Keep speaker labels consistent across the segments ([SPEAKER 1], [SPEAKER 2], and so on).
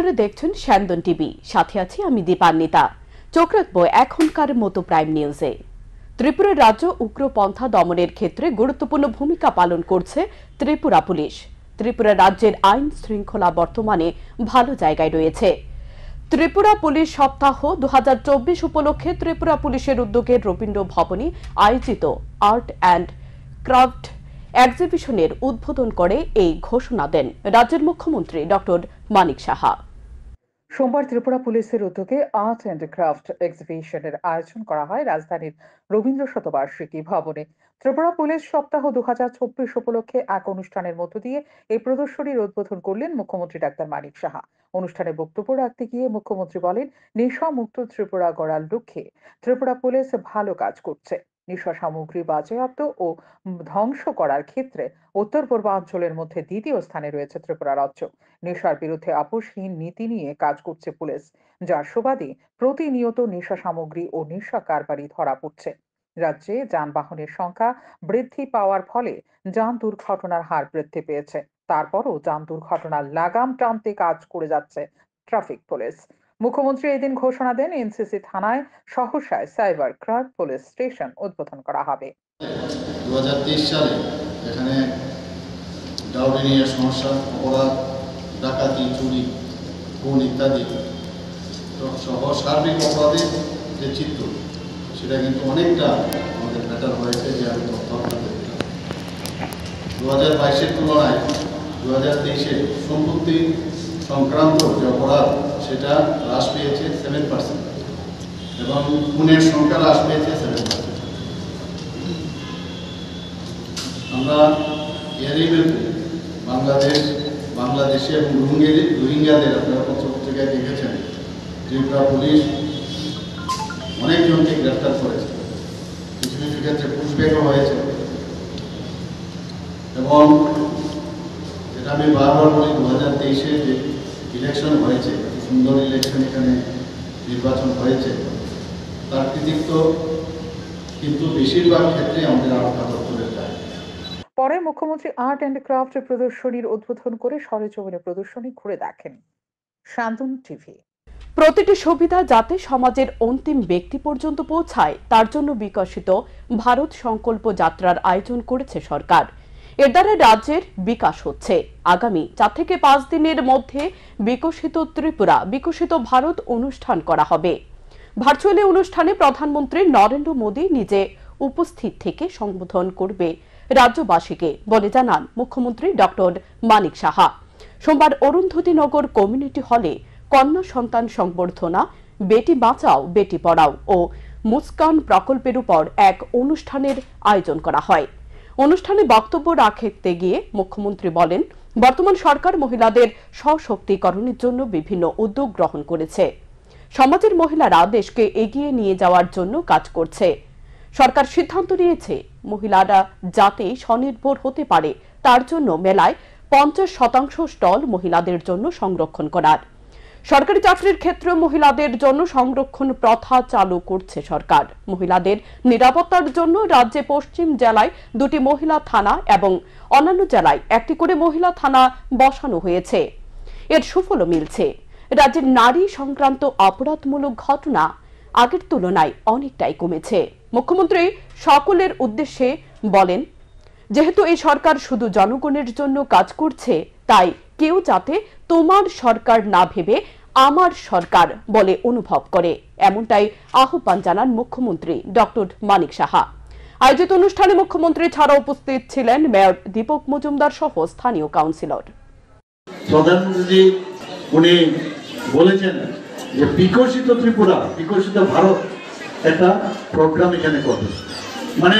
[SPEAKER 1] আপনারা দেখছেন স্যান্দন টিভি সাথে আছি আমি দীপান্বিতা চোখ রাখবো এখনকার মতো প্রাইম নিউজে ত্রিপুরা রাজ্য উগ্রপন্থা দমনের ক্ষেত্রে গুরুত্বপূর্ণ ভূমিকা পালন করছে ত্রিপুরা পুলিশ ত্রিপুরা রাজ্যের আইন শৃঙ্খলা বর্তমানে ভালো জায়গায় রয়েছে ত্রিপুরা পুলিশ সপ্তাহ দু উপলক্ষে ত্রিপুরা পুলিশের উদ্যোগে রবীন্দ্র ভবনে আয়োজিত আর্ট অ্যান্ড ক্রাফট এক্সিবিশনের উদ্বোধন করে এই ঘোষণা দেন রাজ্যের মুখ্যমন্ত্রী ড মানিক সাহা
[SPEAKER 2] সোমবার ত্রিপুরা পুলিশের উদ্যোগে আর্ট অ্যান্ড ক্রাফট এক্সিবিশনের আয়োজন করা হয় রাজধানীর রবীন্দ্র শতবার্ষিকী ভবনে ত্রিপুরা পুলিশ সপ্তাহ দু উপলক্ষে এক অনুষ্ঠানের মধ্য দিয়ে এই প্রদর্শনীর উদ্বোধন করলেন মুখ্যমন্ত্রী ডাক্তার মানিক সাহা অনুষ্ঠানে বক্তব্য রাখতে গিয়ে মুখ্যমন্ত্রী বলেন নেশা মুক্ত ত্রিপুরা গড়ার লক্ষ্যে ত্রিপুরা পুলিশ ভালো কাজ করছে নেশা সামগ্রী বাজেয়াপ্ত ও ধ্বংস করার ক্ষেত্রে উত্তর পূর্বাঞ্চলের মধ্যে দ্বিতীয় স্থানে রয়েছে ত্রিপুরা রাজ্য নেশার বিরুদ্ধে আপোষহীন নীতি নিয়ে কাজ করছে পুলিশ যার সুবাদে প্রতিনিয়ত নেশা সামগ্রী ও নেশা কারবারি ধরা পড়ছে রাজ্যে যানবাহনের সংখ্যা বৃদ্ধি পাওয়ার ফলে যান দুর্ঘটনার হার বৃদ্ধি পেয়েছে তারপরও যান দুর্ঘটনার লাগাম টানতে কাজ করে যাচ্ছে ট্রাফিক পুলিশ মুখ্যমন্ত্রী এদিন ঘোষণা দেন এনসিসি থানায় সহসায় সাইবার ক্রাইম পুলিশ স্টেশন উদ্বোধন করা হবে
[SPEAKER 3] দু সালে এখানে ডাউরি নিয়ে সমস্যা অপরাধ ডাকাতি চুরি খুন ইত্যাদি সহ সার্বিক অপরাধের যে চিত্র সেটা কিন্তু অনেকটা আমাদের হয়েছে যে আমি তথ্য দু হাজার বাইশের তুলনায় দু হাজার তেইশে সম্পত্তি সংক্রান্ত যে অপরাধ সেটা হ্রাস পেয়েছে সেভেন পার্সেন্ট এবং খুনের সংখ্যা হ্রাস পেয়েছে সেভেন পার্সেন্ট আমরা এরই বাংলাদেশ বাংলাদেশে এবং রোহিঙ্গের রোহিঙ্গাদের আপনারা পত্রপত্রিকায় দেখেছেন ত্রিপুরা পুলিশ অনেকজনকে গ্রেফতার করেছে কিছু কিছু ক্ষেত্রে পুষব্যাকও হয়েছে এবং এটা আমি বারবার বলি দু হাজার তেইশে যে ইলেকশন হয়েছে সুন্দর ইলেকশন এখানে নির্বাচন হয়েছে তার কৃতিত্ব কিন্তু বেশিরভাগ ক্ষেত্রে আমাদের আলোকা দপ্তরের দায়
[SPEAKER 2] পরে মুখ্যমন্ত্রী আর্ট অ্যান্ড ক্রাফট প্রদর্শনীর উদ্বোধন করে সরেজমিনে প্রদর্শনী ঘুরে দেখেন শান্তন টিভি
[SPEAKER 1] প্রতিটি সুবিধা যাতে সমাজের অন্তিম ব্যক্তি পর্যন্ত পৌঁছায় তার জন্য বিকশিত ভারত সংকল্প যাত্রার আয়োজন করেছে সরকার এর দ্বারা রাজ্যের বিকাশ হচ্ছে আগামী চার থেকে পাঁচ দিনের মধ্যে বিকশিত ত্রিপুরা বিকশিত ভারত অনুষ্ঠান করা হবে ভার্চুয়ালি অনুষ্ঠানে প্রধানমন্ত্রী নরেন্দ্র মোদী নিজে উপস্থিত থেকে সম্বোধন করবে রাজ্যবাসীকে বলে জানান মুখ্যমন্ত্রী ডক্টর মানিক সাহা সোমবার অরুন্ধতীনগর কমিউনিটি হলে কন্যা সন্তান সংবর্ধনা বেটি বাঁচাও বেটি পড়াও ও মুস্কান প্রকল্পের উপর এক অনুষ্ঠানের আয়োজন করা হয় অনুষ্ঠানে বক্তব্য রাখতে গিয়ে মুখ্যমন্ত্রী বলেন বর্তমান সরকার মহিলাদের সশক্তিকরণের জন্য বিভিন্ন উদ্যোগ গ্রহণ করেছে সমাজের মহিলারা দেশকে এগিয়ে নিয়ে যাওয়ার জন্য কাজ করছে সরকার সিদ্ধান্ত নিয়েছে মহিলারা যাতে স্বনির্ভর হতে পারে তার জন্য মেলায় পঞ্চাশ শতাংশ স্টল মহিলাদের জন্য সংরক্ষণ করার সরকারি চাকরির ক্ষেত্রে মহিলাদের জন্য সংরক্ষণ প্রথা চালু করছে সরকার মহিলাদের নিরাপত্তার জন্য রাজ্যে পশ্চিম জেলায় দুটি মহিলা থানা এবং অন্যান্য জেলায় একটি করে মহিলা থানা বসানো হয়েছে এর সুফলও মিলছে রাজ্যের নারী সংক্রান্ত অপরাধমূলক ঘটনা আগের তুলনায় অনেকটাই কমেছে মুখ্যমন্ত্রী সকলের উদ্দেশ্যে বলেন যেহেতু এই সরকার শুধু জনগণের জন্য কাজ করছে তাই কেউ যাতে তোমার সরকার না ভেবে আমার সরকার বলে অনুভব করে এমনটাই আহ্বান জানান মুখ্যমন্ত্রী ডক্টর মানিক সাহা আয়োজিত অনুষ্ঠানে মুখ্যমন্ত্রী ছাড়া উপস্থিত ছিলেন মেয়র দীপক মজুমদার সহ স্থানীয় কাউন্সিলর
[SPEAKER 3] প্রধানমন্ত্রী উনি বলেছেন যে বিকশিত ত্রিপুরা বিকশিত ভারত একটা প্রোগ্রাম এখানে করবে মানে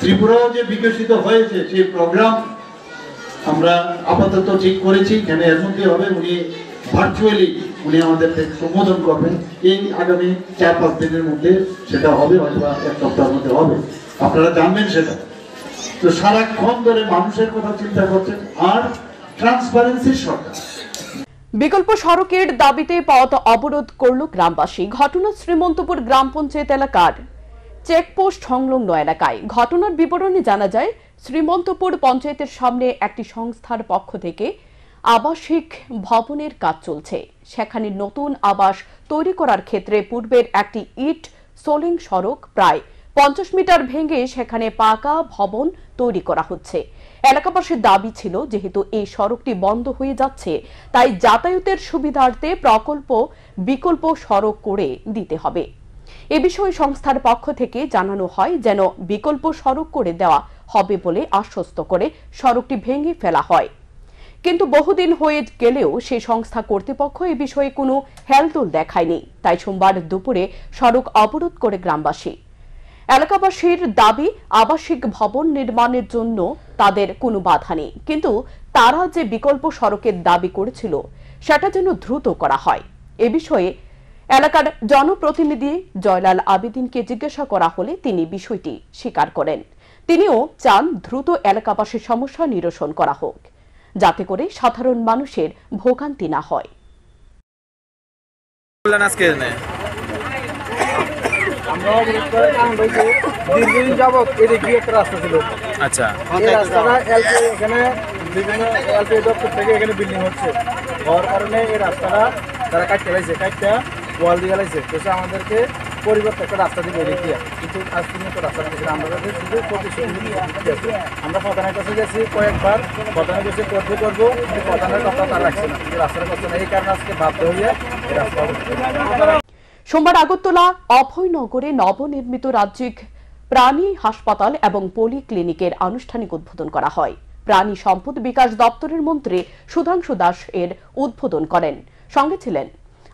[SPEAKER 3] ত্রিপুরাও যে বিকশিত হয়েছে সেই প্রোগ্রাম আমরা আপাতত ঠিক করেছি কেন এর মধ্যে হবে উনি ভার্চুয়ালি উনি আমাদের সম্বোধন করবেন এই আগামী চার পাঁচ দিনের মধ্যে সেটা হবে অথবা এক সপ্তাহের মধ্যে হবে আপনারা জানবেন সেটা তো সারাক্ষণ ধরে মানুষের কথা চিন্তা করছেন আর ট্রান্সপারেন্সির সরকার
[SPEAKER 1] বিকল্প সড়কের দাবিতে পথ অবরোধ করল গ্রামবাসী ঘটনা শ্রীমন্তপুর গ্রাম পঞ্চায়েত এলাকার চেকপোস্ট সংলগ্ন এলাকায় ঘটনার বিবরণে জানা যায় শ্রীমন্তপুর পঞ্চায়েতের সামনে একটি সংস্থার পক্ষ থেকে আবাসিক ভবনের কাজ চলছে সেখানে নতুন আবাস তৈরি করার ক্ষেত্রে পূর্বের একটি ইট সোলিং সড়ক প্রায় পঞ্চাশ মিটার ভেঙে সেখানে পাকা ভবন তৈরি করা হচ্ছে এলাকাবাসীর দাবি ছিল যেহেতু এই সড়কটি বন্ধ হয়ে যাচ্ছে তাই যাতায়াতের সুবিধার্থে প্রকল্প বিকল্প সড়ক করে দিতে হবে এ বিষয়ে সংস্থার পক্ষ থেকে জানানো হয় যেন বিকল্প সড়ক করে দেওয়া হবে বলে আশ্বস্ত করে সড়কটি ভেঙে ফেলা হয় কিন্তু বহুদিন হয়ে গেলেও সেই সংস্থা কর্তৃপক্ষ এ বিষয়ে কোনো হেলদোল দেখায়নি তাই সোমবার দুপুরে সড়ক অবরোধ করে গ্রামবাসী এলাকাবাসীর দাবি আবাসিক ভবন নির্মাণের জন্য তাদের কোনো বাধা নেই কিন্তু তারা যে বিকল্প সড়কের দাবি করেছিল সেটা যেন দ্রুত করা হয় এ বিষয়ে এলাকার জনপ্রতিনিধি জয়লাল আবেদিনকে জিজ্ঞাসা করা হলে তিনি বিষয়টি স্বীকার করেন তিনিও চান দ্রুত এলাকাবাসীর সমস্যা নিরসন করা হোক যাতে করে সাধারণ মানুষের ভোগান্তি না হয়
[SPEAKER 2] আচ্ছা। হচ্ছে
[SPEAKER 3] কারণে এই রাস্তাটা দিয়ে আমাদেরকে পরিবর্তে একটা রাস্তা দিয়ে বেরিয়ে দিয়ে কিন্তু আজ পর্যন্ত রাস্তা দিয়েছিলাম আমরা তাদের শুধু প্রতিশ্রুতি আমরা প্রধানের কাছে গেছি কয়েকবার প্রধানের কাছে করতে করবো প্রধানের কথা তার রাখছে না কিন্তু রাস্তার কথা এই কারণে আজকে বাধ্য হয়ে রাস্তা
[SPEAKER 1] সোমবার আগরতলা অভয়নগরে নবনির্মিত রাজ্যিক প্রাণী হাসপাতাল এবং পলি ক্লিনিকের আনুষ্ঠানিক উদ্বোধন করা হয় প্রাণী সম্পদ বিকাশ দপ্তরের মন্ত্রী সুধাংশু দাস এর উদ্বোধন করেন সঙ্গে ছিলেন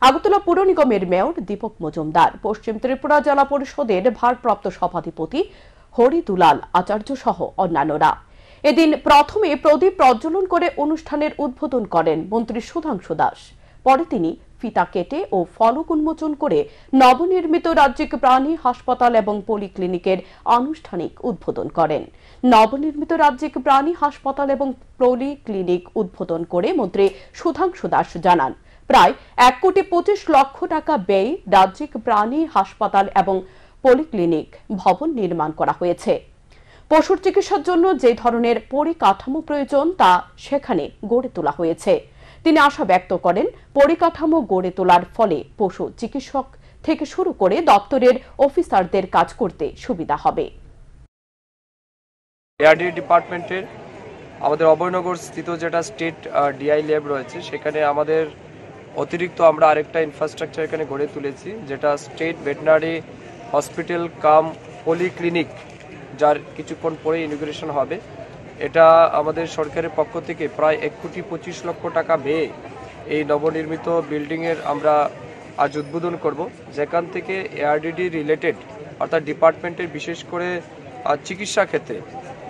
[SPEAKER 1] আগরতলা পুর নিগমের মেয়র দীপক মজুমদার পশ্চিম ত্রিপুরা জেলা পরিষদের ভারপ্রাপ্ত সভাধিপতি হরি দুলাল আচার্য সহ অন্যান্যরা এদিন প্রথমে প্রদীপ প্রজ্বলন করে অনুষ্ঠানের উদ্বোধন করেন মন্ত্রী সুধাংশু দাস পরে তিনি ফিতা কেটে ও ফলক উন্মোচন করে নবনির্মিত রাজ্যিক প্রাণী হাসপাতাল এবং পলিক্লিনিকের আনুষ্ঠানিক উদ্বোধন করেন নবনির্মিত রাজ্যিক প্রাণী হাসপাতাল এবং পলিক্লিনিক উদ্বোধন করে মন্ত্রী সুধাংশু দাস জানান প্রায় এক কোটি পঁচিশ লক্ষ টাকা ব্যয় রাজ্যিক প্রাণী হাসপাতাল এবং পলিক্লিনিক ভবন নির্মাণ করা হয়েছে পশুর চিকিৎসার জন্য যে ধরনের পরিকাঠামো প্রয়োজন তা সেখানে গড়ে তোলা হয়েছে তিনি আশা ব্যক্ত করেন পরিকাঠামো গড়ে তোলার ফলে পশু চিকিৎসক থেকে শুরু করে দপ্তরের অফিসারদের কাজ করতে সুবিধা হবে
[SPEAKER 4] এআরডি ডিপার্টমেন্টের আমাদের অভয়নগর স্থিত যেটা স্টেট ডিআই ল্যাব রয়েছে সেখানে আমাদের অতিরিক্ত আমরা আরেকটা ইনফ্রাস্ট্রাকচার এখানে গড়ে তুলেছি যেটা state veterinary hospital cum polyclinic যার কিছুক্ষণ পরে ইনগ্রেশন হবে এটা আমাদের সরকারের পক্ষ থেকে প্রায় এক কোটি পঁচিশ লক্ষ টাকা ব্যয়ে এই নবনির্মিত বিল্ডিংয়ের আমরা আজ উদ্বোধন করব যেখান থেকে এআরডিডি রিলেটেড অর্থাৎ ডিপার্টমেন্টের বিশেষ করে চিকিৎসা ক্ষেত্রে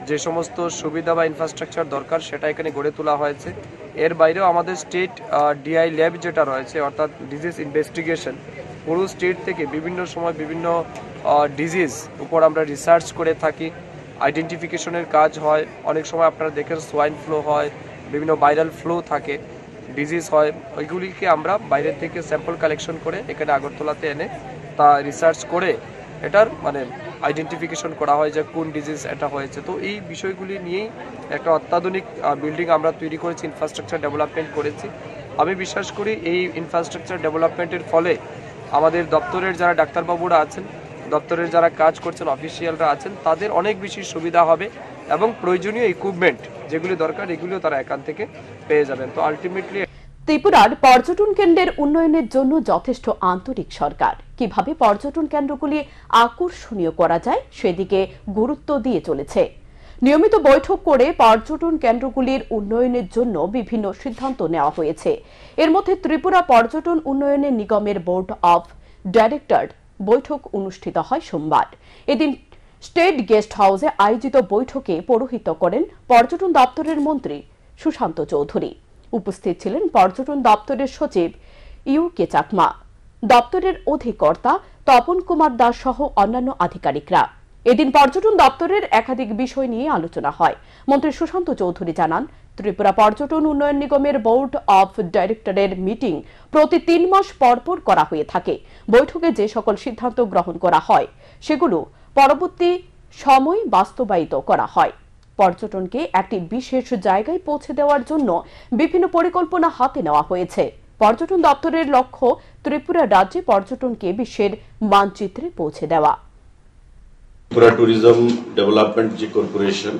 [SPEAKER 4] যে সমস্ত সুবিধা বা ইনফ্রাস্ট্রাকচার দরকার সেটা এখানে গড়ে তোলা হয়েছে এর বাইরেও আমাদের স্টেট ডিআই ল্যাব যেটা রয়েছে অর্থাৎ ডিজিজ ইনভেস্টিগেশন পুরো স্টেট থেকে বিভিন্ন সময় বিভিন্ন ডিজিজ উপর আমরা রিসার্চ করে থাকি আইডেন্টিফিকেশনের কাজ হয় অনেক সময় আপনারা দেখেন সোয়াইন ফ্লো হয় বিভিন্ন ভাইরাল ফ্লো থাকে ডিজিজ হয় ওইগুলিকে আমরা বাইরের থেকে স্যাম্পল কালেকশন করে এখানে আগরতলাতে এনে তা রিসার্চ করে এটার মানে আইডেন্টিফিকেশন করা হয় যে কোন ডিজিজ এটা হয়েছে তো এই বিষয়গুলি নিয়েই একটা অত্যাধুনিক বিল্ডিং আমরা তৈরি করেছি ইনফ্রাস্ট্রাকচার ডেভেলপমেন্ট করেছি আমি বিশ্বাস করি এই ইনফ্রাস্ট্রাকচার ডেভেলপমেন্টের ফলে আমাদের দপ্তরের যারা ডাক্তারবাবুরা আছেন দপ্তরের যারা কাজ করছেন অফিসিয়ালরা আছেন তাদের অনেক বেশি সুবিধা হবে এবং প্রয়োজনীয় ইকুইপমেন্ট যেগুলি দরকার এগুলিও তারা এখান থেকে পেয়ে যাবেন তো আলটিমেটলি
[SPEAKER 1] ত্রিপুরার পর্যটন কেন্দ্রের উন্নয়নের জন্য যথেষ্ট আন্তরিক সরকার কিভাবে পর্যটন কেন্দ্রগুলি আকর্ষণীয় করা যায় সেদিকে গুরুত্ব দিয়ে চলেছে নিয়মিত বৈঠক করে পর্যটন কেন্দ্রগুলির উন্নয়নের জন্য বিভিন্ন সিদ্ধান্ত নেওয়া হয়েছে এর মধ্যে ত্রিপুরা পর্যটন উন্নয়নের নিগমের বোর্ড অব ডাইরেক্টর বৈঠক অনুষ্ঠিত হয় সোমবার এদিন স্টেট গেস্ট হাউসে আয়োজিত বৈঠকে পৌরোহিত্য করেন পর্যটন দপ্তরের মন্ত্রী সুশান্ত চৌধুরী উপস্থিত ছিলেন পর্যটন দপ্তরের সচিব ইউ কে চাকমা দপ্তরের অধিকর্তা তপন কুমার দাস সহ অন্যান্য আধিকারিকরা এদিন পর্যটন দপ্তরের একাধিক বিষয় নিয়ে আলোচনা হয় মন্ত্রী সুশান্ত চৌধুরী জানান ত্রিপুরা পর্যটন উন্নয়ন নিগমের বোর্ড অফ ডাইরেক্টরের মিটিং প্রতি তিন মাস পরপর করা হয়ে থাকে বৈঠকে যে সকল সিদ্ধান্ত গ্রহণ করা হয় সেগুলো পরবর্তী সময় বাস্তবায়িত করা হয় পর্যটনকে একটি বিশেষ জায়গায় পৌঁছে দেওয়ার জন্য বিভিন্ন পরিকল্পনা হাতে নেওয়া হয়েছে পর্যটন দপ্তরের লক্ষ্য ত্রিপুরা রাজ্যে পর্যটনকে বিশ্বের মানচিত্রে পৌঁছে দেওয়া
[SPEAKER 5] ত্রিপুরা ট্যুরিজম ডেভেলপমেন্ট যে কর্পোরেশন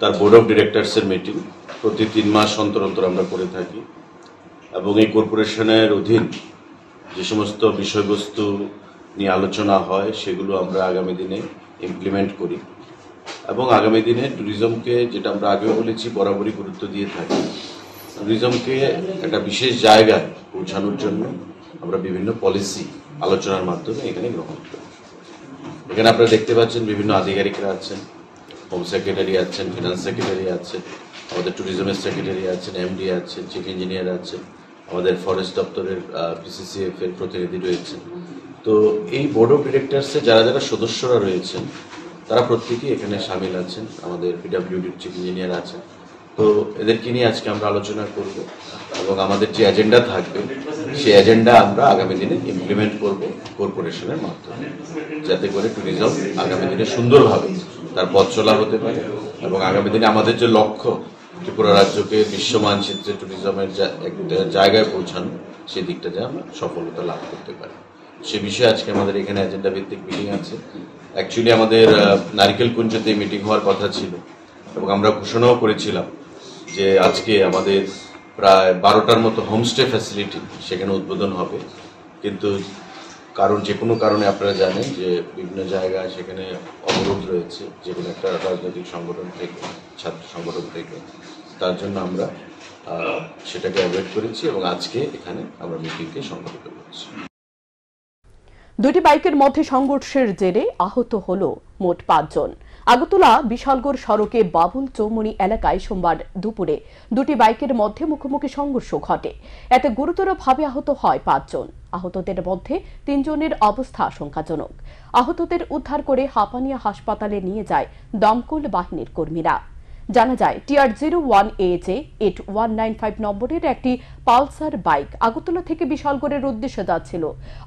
[SPEAKER 5] তার বোর্ড অফ ডিরেক্টরসের মিটিং প্রতি তিন মাস অন্তর অন্তর আমরা করে থাকি এবং এই কর্পোরেশনের অধীন যে সমস্ত বিষয়বস্তু নিয়ে আলোচনা হয় সেগুলো আমরা আগামী দিনে ইমপ্লিমেন্ট করি এবং আগামী দিনে ট্যুরিজমকে যেটা আমরা আগেও বলেছি বরাবরই গুরুত্ব দিয়ে থাকি ট্যুরিজমকে একটা বিশেষ জায়গায় পৌঁছানোর জন্য আমরা বিভিন্ন পলিসি আলোচনার মাধ্যমে এখানে গ্রহণ করি এখানে আপনারা দেখতে পাচ্ছেন বিভিন্ন আধিকারিকরা আছেন হোম সেক্রেটারি আছেন ফিনান্স সেক্রেটারি আছেন আমাদের ট্যুরিজমের সেক্রেটারি আছেন এমডি আছেন চিফ ইঞ্জিনিয়ার আছেন আমাদের ফরেস্ট দপ্তরের পিসিসিএফ এর প্রতিনিধি রয়েছেন তো এই বোর্ড অফ ডিরেক্টরসে যারা যারা সদস্যরা রয়েছেন তারা প্রত্যেকেই এখানে সামিল আছেন আমাদের পিডাব্লিউডির চিফ ইঞ্জিনিয়ার আছেন তো এদেরকে নিয়ে আজকে আমরা আলোচনা করব এবং আমাদের যে এজেন্ডা থাকবে সেই এজেন্ডা আমরা আগামী দিনে ইমপ্লিমেন্ট করব কর্পোরেশনের মাধ্যমে যাতে করে ট্যুরিজম আগামী দিনে সুন্দরভাবে তার পথ চলা হতে পারে এবং আগামী দিনে আমাদের যে লক্ষ্য ত্রিপুরা রাজ্যকে বিশ্ব মানচিত্রে ট্যুরিজমের একটা জায়গায় পৌঁছানো সেই দিকটা যে আমরা সফলতা লাভ করতে পারি সে বিষয়ে আজকে আমাদের এখানে এজেন্ডা ভিত্তিক মিটিং আছে অ্যাকচুয়ালি আমাদের নারিকেল কুঞ্জতে মিটিং হওয়ার কথা ছিল এবং আমরা ঘোষণাও করেছিলাম যে আজকে আমাদের প্রায় বারোটার মতো হোমস্টে ফ্যাসিলিটি সেখানে উদ্বোধন হবে কিন্তু কারণ যে কোনো কারণে আপনারা জানেন যে বিভিন্ন জায়গায় সেখানে অবরোধ রয়েছে যে কোনো একটা রাজনৈতিক সংগঠন থেকে ছাত্র সংগঠন থেকে তার জন্য আমরা সেটাকে অ্যাভয়েড করেছি এবং আজকে এখানে আমরা মিটিংকে সংগঠিত করছি
[SPEAKER 1] দুটি বাইকের মধ্যে সংঘর্ষের জেরে আহত হল মোট পাঁচজন আগরতলা বিশালগড় সড়কে বাবুল চৌমনি এলাকায় সোমবার দুপুরে দুটি বাইকের মধ্যে মুখোমুখি সংঘর্ষ ঘটে এতে গুরুতরভাবে আহত হয় পাঁচজন আহতদের মধ্যে তিনজনের অবস্থা আশঙ্কাজনক আহতদের উদ্ধার করে হাপানিয়া হাসপাতালে নিয়ে যায় দমকল বাহিনীর কর্মীরা জানা যায় TR zero one A J eight one nine five নম্বরের একটি পালসার বাইক আগরতলা থেকে বিশালগড়ের উদ্দেশ্যে যাচ্ছিল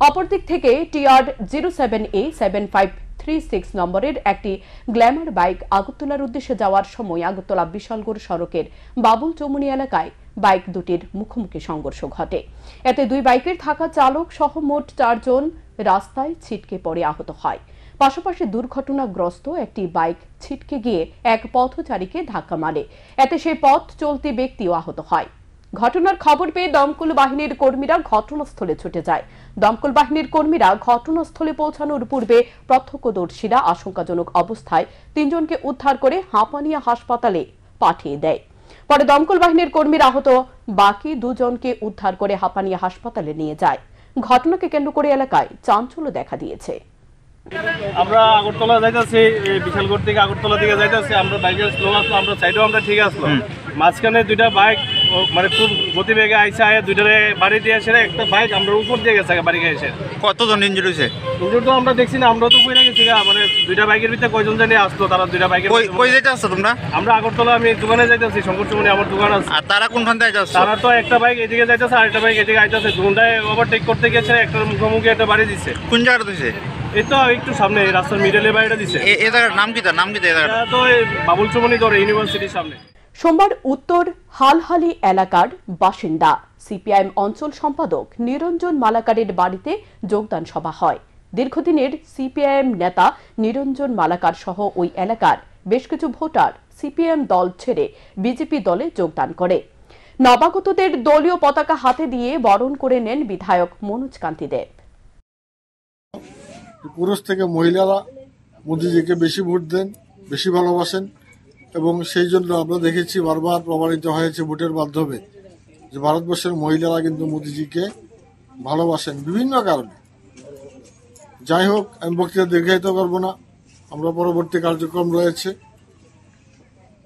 [SPEAKER 1] অপরদিক থেকে TR zero seven A seven five three six নম্বরের একটি গ্ল্যামার বাইক আগরতলার উদ্দেশ্যে যাওয়ার সময় আগরতলা বিশালগড় সড়কের বাবুল চৌমুনি এলাকায় বাইক দুটির মুখোমুখি সংঘর্ষ ঘটে এতে দুই বাইকের থাকা চালক সহ মোট চারজন রাস্তায় ছিটকে পড়ে আহত হয় পাশাপাশি দুর্ঘটনাগ্রস্ত একটি বাইক ছিটকে গিয়ে এক পথচারীকে ধাক্কা মারে এতে সেই পথ চলতি ব্যক্তিও আহত হয় ঘটনার খবর পেয়ে দমকল বাহিনীর কর্মীরা ঘটনাস্থলে ছুটে যায় দমকল বাহিনীর কর্মীরা ঘটনাস্থলে পৌঁছানোর পূর্বে প্রত্যক্ষদর্শীরা আশঙ্কাজনক অবস্থায় তিনজনকে উদ্ধার করে হাঁপানিয়া হাসপাতালে পাঠিয়ে দেয় পরে দমকল বাহিনীর কর্মীরা আহত বাকি দুজনকে উদ্ধার করে হাঁপানিয়া হাসপাতালে নিয়ে যায় ঘটনাকে কেন্দ্র করে এলাকায় চাঞ্চল্য দেখা দিয়েছে
[SPEAKER 3] আমরা আগরতলা যাইতেছি বিশালগড় থেকে আগরতলা দিকে যাইতেছি আমরা বাইকের স্লো আসলো আমরা সাইডেও আমরা ঠিক আসলো মাঝখানে দুইটা বাইক মানে খুব গতিবেগে আইসা আয়া দুইটারে বাড়ি দিয়ে আসে একটা বাইক আমরা উপর দিয়ে গেছে বাড়ি গিয়ে এসে কতজন ইঞ্জুরি হয়েছে ইঞ্জুরি তো আমরা দেখছি না আমরা তো কই গেছি মানে দুইটা বাইকের ভিতরে কয়জন জানি আসতো তারা দুইটা বাইকের কই যেতে আসছো তোমরা আমরা আগরতলা আমি দোকানে যাইতেছি শঙ্করচুমনি আমার দোকান আছে আর তারা কোনখান থেকে যাচ্ছে তারা তো একটা বাইক এদিকে যাইতেছে আর একটা বাইক এদিকে আইতেছে দুটায় ওভারটেক করতে গেছে একটার মুখোমুখি একটা বাড়ি দিছে কোন জায়গাটা দিছে এটা একটু সামনে রাস্তার মিডলে বাইরে দিছে এ জায়গার নাম কি তার নাম কি তার তো বাবুল চুমনি ধরে ইউনিভার্সিটির সামনে
[SPEAKER 1] সোমবার উত্তর হালহালি এলাকার বাসিন্দা সিপিআইএম অঞ্চল সম্পাদক নিরঞ্জন মালাকারের বাড়িতে যোগদান সভা হয় দীর্ঘদিনের সিপিআইএম নেতা নিরঞ্জন মালাকার সহ ওই এলাকার বেশ কিছু ভোটার সিপিএম দল ছেড়ে বিজেপি দলে যোগদান করে নবাগতদের দলীয় পতাকা হাতে দিয়ে বরণ করে নেন বিধায়ক মনোজ কান্তি দেব
[SPEAKER 6] পুরুষ থেকে মহিলারা মোদিজিকে বেশি ভোট দেন বেশি ভালোবাসেন এবং সেই জন্য আমরা দেখেছি বারবার প্রমাণিত হয়েছে ভোটের মাধ্যমে যে ভারতবর্ষের মহিলারা কিন্তু মোদিজিকে ভালোবাসেন বিভিন্ন কারণে যাই হোক আমি বক্তৃতা দীর্ঘায়িত করবো না আমরা পরবর্তী কার্যক্রম রয়েছে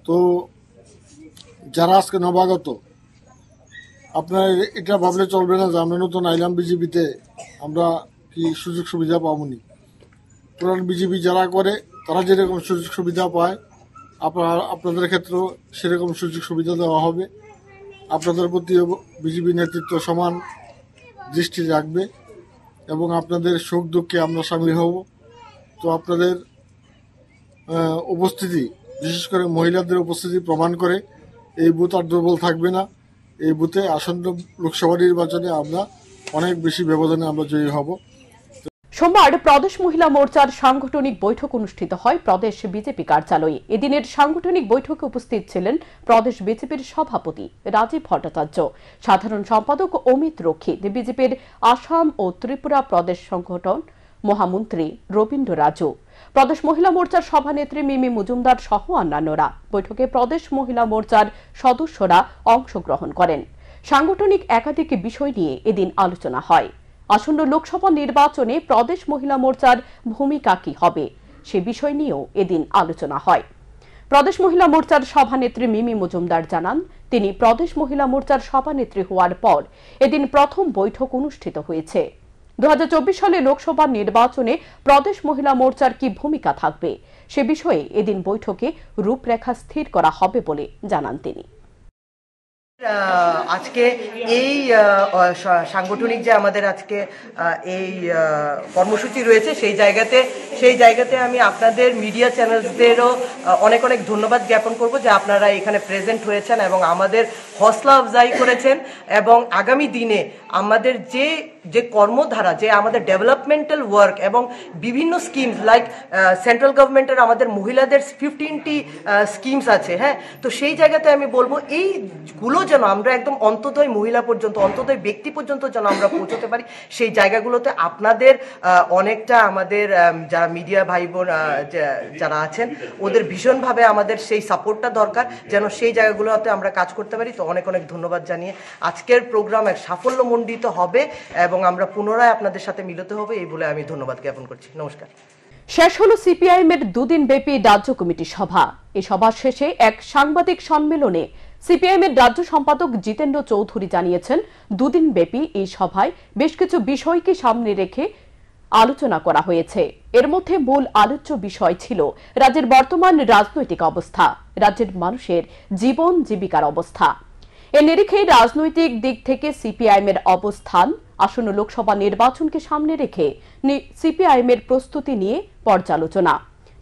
[SPEAKER 6] তো যারা আজকে নবাগত আপনার এটা ভাবলে চলবে না যে আমরা নতুন আইলাম বিজেপিতে আমরা কি সুযোগ সুবিধা পাবনি পুরান বিজেপি যারা করে তারা যেরকম সুযোগ সুবিধা পায় আপনার আপনাদের ক্ষেত্রেও সেরকম সুযোগ সুবিধা দেওয়া হবে আপনাদের প্রতিও বিজেপি নেতৃত্ব সমান দৃষ্টি রাখবে এবং আপনাদের সুখ দুঃখে আমরা সামিল হব তো আপনাদের উপস্থিতি বিশেষ করে মহিলাদের উপস্থিতি প্রমাণ করে এই বুথ আর দুর্বল থাকবে না এই বুথে আসন্ন লোকসভা নির্বাচনে আমরা অনেক বেশি ব্যবধানে আমরা জয়ী হব সোমবার
[SPEAKER 1] প্রদেশ মহিলা মোর্চার সাংগঠনিক বৈঠক অনুষ্ঠিত হয় প্রদেশ বিজেপি কার্যালয়ে এদিনের সাংগঠনিক বৈঠকে উপস্থিত ছিলেন প্রদেশ বিজেপির সভাপতি রাজীব ভট্টাচার্য সাধারণ সম্পাদক অমিত রক্ষিত বিজেপির আসাম ও ত্রিপুরা প্রদেশ সংগঠন মহামন্ত্রী রবীন্দ্র রাজু প্রদেশ মহিলা মোর্চার সভানেত্রী মিমি মজুমদার সহ অন্যান্যরা বৈঠকে প্রদেশ মহিলা মোর্চার সদস্যরা অংশগ্রহণ করেন সাংগঠনিক একাধিক বিষয় নিয়ে এদিন আলোচনা হয় আসন্ন লোকসভা নির্বাচনে প্রদেশ মহিলা মোর্চার ভূমিকা কি হবে সে বিষয় নিয়েও এদিন আলোচনা হয় প্রদেশ মহিলা মোর্চার সভানেত্রী মিমি মজুমদার জানান তিনি প্রদেশ মহিলা মোর্চার সভানেত্রী হওয়ার পর এদিন প্রথম বৈঠক অনুষ্ঠিত হয়েছে দু সালে লোকসভা নির্বাচনে প্রদেশ মহিলা মোর্চার কি ভূমিকা থাকবে সে বিষয়ে এদিন বৈঠকে রূপরেখা স্থির করা হবে বলে জানান তিনি
[SPEAKER 2] আজকে এই সাংগঠনিক যে আমাদের আজকে এই কর্মসূচি
[SPEAKER 1] রয়েছে সেই জায়গাতে সেই জায়গাতে আমি আপনাদের মিডিয়া চ্যানেলসদেরও অনেক অনেক ধন্যবাদ জ্ঞাপন করব যে আপনারা এখানে প্রেজেন্ট হয়েছেন এবং আমাদের হসলা আফজাই করেছেন এবং আগামী দিনে আমাদের যে যে কর্মধারা যে আমাদের ডেভেলপমেন্টাল ওয়ার্ক এবং বিভিন্ন স্কিমস লাইক সেন্ট্রাল গভর্নমেন্টের আমাদের মহিলাদের ফিফটিনটি স্কিমস আছে হ্যাঁ তো সেই জায়গাতে আমি বলবো এইগুলো যেন আমরা একদম অন্তদয় মহিলা পর্যন্ত অন্তদয় ব্যক্তি পর্যন্ত যেন আমরা পৌঁছতে পারি সেই জায়গাগুলোতে আপনাদের অনেকটা আমাদের যারা মিডিয়া ভাই বোন যারা আছেন ওদের ভীষণভাবে আমাদের সেই সাপোর্টটা দরকার যেন সেই জায়গাগুলোতে আমরা কাজ করতে পারি তো অনেক অনেক ধন্যবাদ জানিয়ে আজকের
[SPEAKER 2] প্রোগ্রাম এক সাফল্যমণ্ডিত হবে এবং এবং আমরা পুনরায় আপনাদের সাথে মিলিত হবে এই বলে আমি ধন্যবাদ জ্ঞাপন করছি নমস্কার
[SPEAKER 1] শেষ হলো সিপিআইএম এর দুদিন ব্যাপী রাজ্য কমিটি সভা এই সভা শেষে এক সাংবাদিক সম্মেলনে সিপিআইএম এর রাজ্য সম্পাদক জিতেন্দ্র চৌধুরী জানিয়েছেন দুদিন ব্যাপী এই সভায় বেশ কিছু বিষয়কে সামনে রেখে আলোচনা করা হয়েছে এর মধ্যে মূল আলোচ্য বিষয় ছিল রাজ্যের বর্তমান রাজনৈতিক অবস্থা রাজ্যের মানুষের জীবন জীবিকার অবস্থা এর নিরিখে রাজনৈতিক দিক থেকে সিপিআইএম এর অবস্থান আসন্ন লোকসভা নির্বাচনকে সামনে রেখে সিপিআইএম এর প্রস্তুতি নিয়ে পর্যালোচনা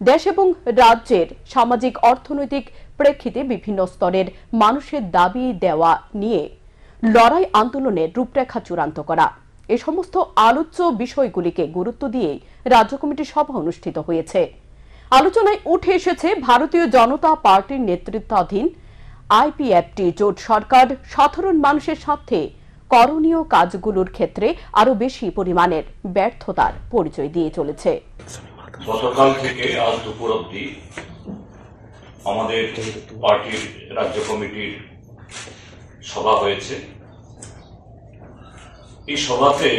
[SPEAKER 1] দেশ এবং রাজ্যের সামাজিক অর্থনৈতিক প্রেক্ষিতে বিভিন্ন স্তরের মানুষের দাবি দেওয়া নিয়ে লড়াই আন্দোলনের রূপরেখা চূড়ান্ত করা এ সমস্ত আলোচ্য বিষয়গুলিকে গুরুত্ব দিয়ে রাজ্য কমিটির সভা অনুষ্ঠিত হয়েছে আলোচনায় উঠে এসেছে ভারতীয় জনতা পার্টির নেতৃত্বাধীন আইপিএফটি জোট সরকার সাধারণ মানুষের স্বার্থে করণীয় কাজগুলোর ক্ষেত্রে আরো বেশি পরিমাণের ব্যর্থতার পরিচয় দিয়ে চলেছে
[SPEAKER 7] গতকাল থেকে আজ দুপুর অব্দি আমাদের পার্টির রাজ্য কমিটির সভা হয়েছে এই সভাতে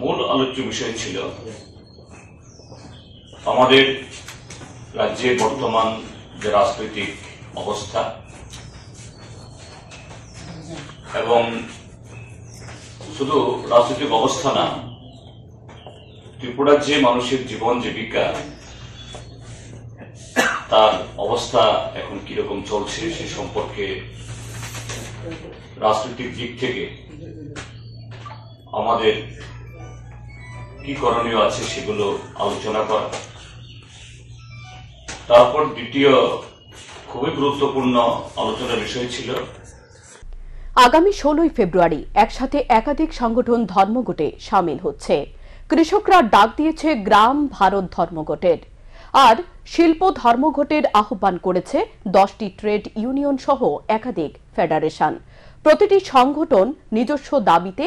[SPEAKER 7] মূল আলোচ্য বিষয় ছিল আমাদের রাজ্যে বর্তমান যে রাজনৈতিক অবস্থা এবং শুধু রাজনৈতিক অবস্থা না ত্রিপুরার যে মানুষের জীবন জীবিকা তার অবস্থা এখন কিরকম চলছে সে সম্পর্কে রাজনৈতিক দিক থেকে আমাদের কি করণীয় আছে সেগুলো আলোচনা করা তারপর দ্বিতীয় খুবই গুরুত্বপূর্ণ আলোচনার বিষয় ছিল
[SPEAKER 1] আগামী ষোলোই ফেব্রুয়ারি একসাথে একাধিক সংগঠন ধর্মঘটে সামিল হচ্ছে কৃষকরা ডাক দিয়েছে গ্রাম ভারত ধর্মঘটের আর শিল্প ধর্মঘটের আহ্বান করেছে দশটি ট্রেড ইউনিয়ন সহ একাধিক ফেডারেশন প্রতিটি সংগঠন নিজস্ব দাবিতে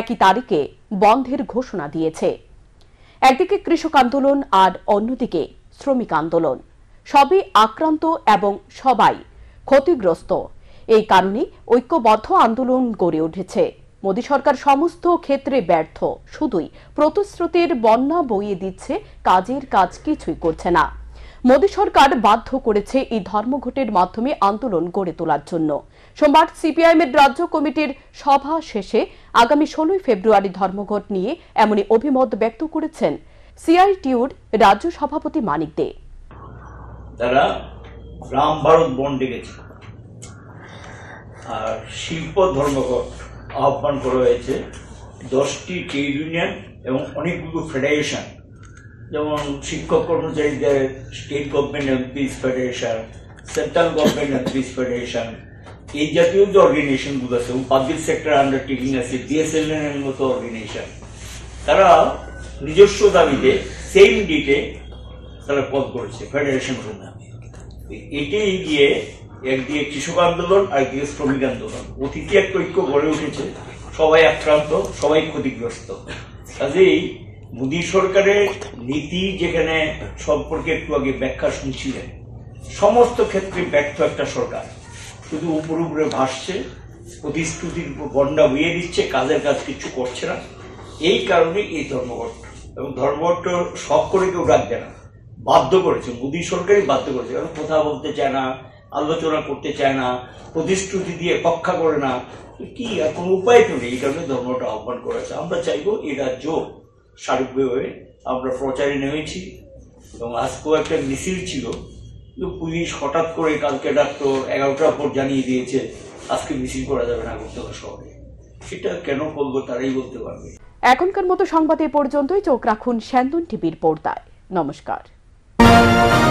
[SPEAKER 1] একই তারিখে বন্ধের ঘোষণা দিয়েছে একদিকে কৃষক আন্দোলন আর অন্যদিকে শ্রমিক আন্দোলন সবই আক্রান্ত এবং সবাই ক্ষতিগ্রস্ত এই কারণে ঐক্যবদ্ধ আন্দোলন গড়ে উঠেছে মোদী সরকার সমস্ত ক্ষেত্রে ব্যর্থ শুধুই প্রতিশ্রুতির বন্যা বইয়ে দিচ্ছে কাজের কাজ কিছুই করছে না মোদী সরকার বাধ্য করেছে এই ধর্মঘটের মাধ্যমে আন্দোলন গড়ে তোলার জন্য সোমবার সিপিআইএম এর রাজ্য কমিটির সভা শেষে আগামী ষোলোই ফেব্রুয়ারি ধর্মঘট নিয়ে এমনই অভিমত ব্যক্ত করেছেন সিআইটিউর রাজ্য সভাপতি মানিক দে
[SPEAKER 7] তারা রাম ভারত বন্ডে গেছে আর শিল্প ধর্মঘট আহ্বান করা হয়েছে দশটি ট্রেড ইউনিয়ন এবং অনেকগুলো ফেডারেশন যেমন শিক্ষক কর্মচারীদের স্টেট গভর্নমেন্ট পিস ফেডারেশন সেন্ট্রাল গভর্নমেন্ট পিস ফেডারেশন এই জাতীয় যে অর্গানাইজেশনগুলো আছে পাবলিক সেক্টর আন্ডারটেকিং আছে বিএসএলএন এর মতো অর্গানাইজেশন তারা নিজস্ব দাবিতে সেম ডেটে তারা পদ করেছে ফেডারেশন নামে এটাই গিয়ে একদিকে কৃষক আন্দোলন আর একদিকে শ্রমিক আন্দোলন অতীতে একটা ঐক্য গড়ে উঠেছে সবাই আক্রান্ত সবাই ক্ষতিগ্রস্ত কাজেই মোদী সরকারের নীতি যেখানে সম্পর্কে একটু আগে ব্যাখ্যা শুনছিলেন সমস্ত ক্ষেত্রে ব্যর্থ একটা সরকার শুধু উপর উপরে ভাসছে প্রতিশ্রুতির উপর গন্ডা বইয়ে দিচ্ছে কাজের কাজ কিছু করছে না এই কারণে এই ধর্মঘট এবং ধর্মঘট শখ করে কেউ ডাকবে না বাধ্য করেছে মোদী সরকারই বাধ্য করেছে কারণ কোথাও বলতে চায় না আলোচনা করতে চায় না প্রতিশ্রুতি দিয়ে পক্ষা করে না কি আর কোনো উপায় তো নেই এই কারণে ধর্মটা আহ্বান করেছে আমরা চাইবো এই রাজ্য সার্বিকভাবে আমরা প্রচারে নেমেছি এবং আজকেও একটা মিছিল ছিল পুলিশ হঠাৎ করে কালকে ডাক্তার এগারোটার পর জানিয়ে দিয়েছে আজকে মিছিল করা যাবে না আগরতলা শহরে সেটা কেন করবো তারাই বলতে পারবে
[SPEAKER 1] এখনকার মতো সংবাদ এ পর্যন্তই চোখ রাখুন স্যান্দন টিভির পর্দায় নমস্কার